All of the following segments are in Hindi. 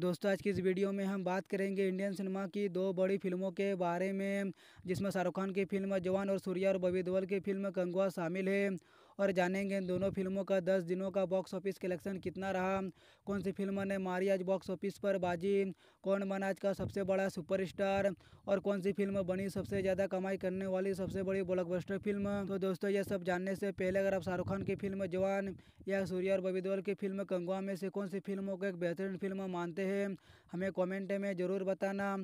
दोस्तों आज की इस वीडियो में हम बात करेंगे इंडियन सिनेमा की दो बड़ी फिल्मों के बारे में जिसमें शाहरुख खान की फिल्म जवान और सूर्या और बबी देवल की फिल्म कंगवा शामिल है और जानेंगे इन दोनों फिल्मों का दस दिनों का बॉक्स ऑफिस कलेक्शन कितना रहा कौन सी फिल्म ने मारी आज बॉक्स ऑफिस पर बाजी कौन बना आज का सबसे बड़ा सुपरस्टार और कौन सी फिल्म बनी सबसे ज़्यादा कमाई करने वाली सबसे बड़ी ब्लॉकबस्टर फिल्म तो दोस्तों यह सब जानने से पहले अगर आप शाहरुख खान की फिल्म जवान या सूर्या और बबीदोल की फिल्म कंगवा में से कौन सी फिल्मों को एक बेहतरीन फिल्म मानते हैं हमें कॉमेंट में ज़रूर बताना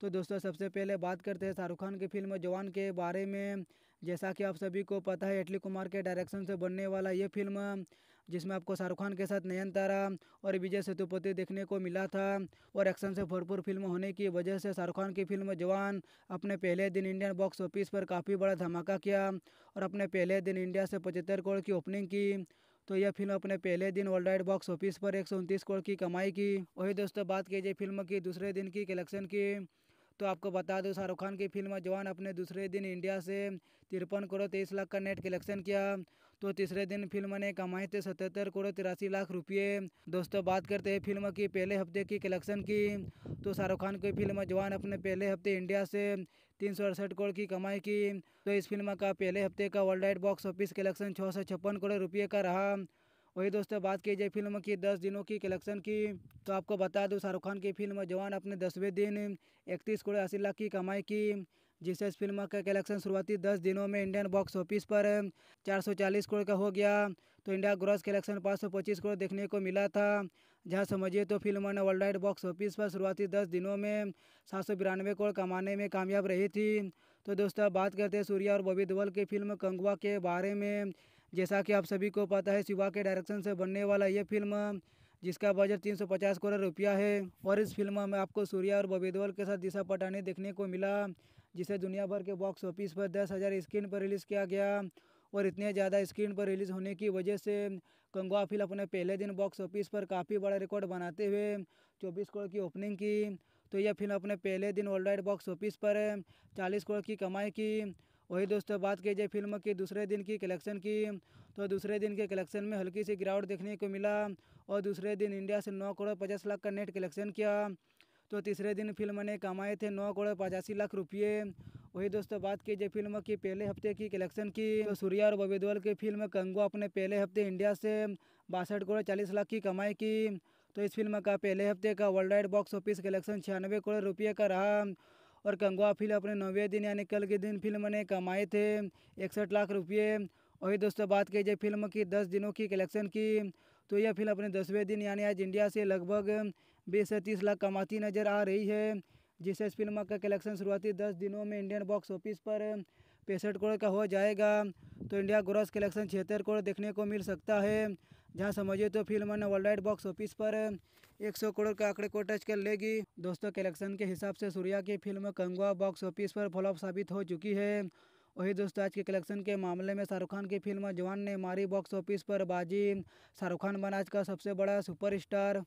तो दोस्तों सबसे पहले बात करते हैं शाहरुख खान की फिल्म जवान के बारे में जैसा कि आप सभी को पता है एटली कुमार के डायरेक्शन से बनने वाला ये फिल्म जिसमें आपको शाहरुख खान के साथ नयनतारा और विजय सेतुपति देखने को मिला था और एक्शन से भरपूर फिल्म होने की वजह से शाहरुख खान की फिल्म जवान अपने पहले दिन इंडियन बॉक्स ऑफिस पर काफ़ी बड़ा धमाका किया और अपने पहले दिन इंडिया से पचहत्तर करोड़ की ओपनिंग की तो यह फिल्म अपने पहले दिन वर्ल्ड वाइड बॉक्स ऑफिस पर एक करोड़ की कमाई की वही दोस्तों बात की जाए फिल्म की दूसरे दिन की कलेक्शन की तो आपको बता दूँ शाहरुख खान की फिल्म जवान अपने दूसरे दिन इंडिया से तिरपन करोड़ तेईस लाख का नेट कलेक्शन किया तो तीसरे दिन फिल्म ने कमाए थे सतहत्तर करोड़ तिरासी लाख रुपये दोस्तों बात करते हैं फिल्म की पहले हफ्ते की कलेक्शन की तो शाहरुख खान की फिल्म जवान अपने पहले हफ्ते इंडिया से तीन सौ अड़सठ करोड़ की कमाई की तो इस फिल्म का पहले हफ्ते का world wide box office collection छः सौ छप्पन करोड़ रुपये का रहा वही दोस्तों बात की जाए फिल्म की दस दिनों की कलेक्शन की तो आपको बता दूँ शाहरुख खान की फिल्म जवान अपने दसवें दिन इकतीस करोड़ अस्सी लाख की कमाई की जिससे इस फिल्म का कलेक्शन शुरुआती दस दिनों में इंडियन बॉक्स ऑफिस पर 440 करोड़ का हो गया तो इंडिया ग्रॉस कलेक्शन 525 करोड़ देखने को मिला था जहां समझिए तो फिल्म ने वर्ल्ड वाइड बॉक्स ऑफिस पर शुरुआती दस दिनों में सात करोड़ कमाने में कामयाब रही थी तो दोस्तों बात करते हैं सूर्या और बॉबी धवल की फिल्म कंगवा के बारे में जैसा कि आप सभी को पता है शिवा के डायरेक्शन से बनने वाला ये फिल्म जिसका बजट 350 करोड़ रुपया है और इस फिल्म में आपको सूर्या और बबेदवल के साथ दिशा पटानी देखने को मिला जिसे दुनिया भर के बॉक्स ऑफिस पर दस हज़ार स्क्रीन पर रिलीज़ किया गया और इतने ज़्यादा स्क्रीन पर रिलीज़ होने की वजह से कंगवा फिल्म अपने पहले दिन बॉक्स ऑफिस पर काफ़ी बड़ा रिकॉर्ड बनाते हुए चौबीस करोड़ की ओपनिंग की तो यह फिल्म अपने पहले दिन वर्ल्ड वाइड बॉक्स ऑफिस पर चालीस करोड़ की कमाई की वही दोस्तों बात की जाए फिल्म की दूसरे दिन की कलेक्शन की तो दूसरे दिन के कलेक्शन में हल्की सी गिरावट देखने को मिला और दूसरे दिन इंडिया से नौ करोड़ पचास लाख का नेट कलेक्शन किया तो तीसरे दिन फिल्म ने कमाए थे नौ करोड़ पचासी लाख रुपये वही दोस्तों बात की जाए फिल्म की पहले हफ्ते की कलेक्शन की तो सूर्या और बबेदवल की फिल्म कंगो अपने पहले हफ्ते इंडिया से बासठ करोड़ चालीस लाख की कमाई की तो इस फिल्म का पहले हफ्ते का world wide box office collection छियानवे करोड़ रुपये का रहा और कंगवा फिल्म अपने नौवे दिन यानी कल के दिन फिल्म ने कमाए थे इकसठ लाख रुपये वही दोस्तों बात की जाए फिल्म की दस दिनों की कलेक्शन की तो यह फिल्म अपने दसवें दिन यानी आज इंडिया से लगभग बीस से तीस लाख कमाती नज़र आ रही है जिससे इस फिल्म का कलेक्शन शुरुआती दस दिनों में इंडियन बॉक्स ऑफिस पर पैंसठ करोड़ का हो जाएगा तो इंडिया ग्रॉस कलेक्शन छिहत्तर करोड़ देखने को मिल सकता है जहां समझिए तो फिल्म ने वर्ल्ड बॉक्स ऑफिस पर 100 करोड़ के आंकड़े को टच कर लेगी दोस्तों कलेक्शन के हिसाब से सूर्या की फिल्म कंगवा बॉक्स ऑफिस पर फ्लॉप साबित हो चुकी है वही दोस्तों आज के कलेक्शन के मामले में शाहरुख खान की फिल्म जवान ने मारी बॉक्स ऑफिस पर बाजी शाहरुख खान बना आज का सबसे बड़ा सुपरस्टार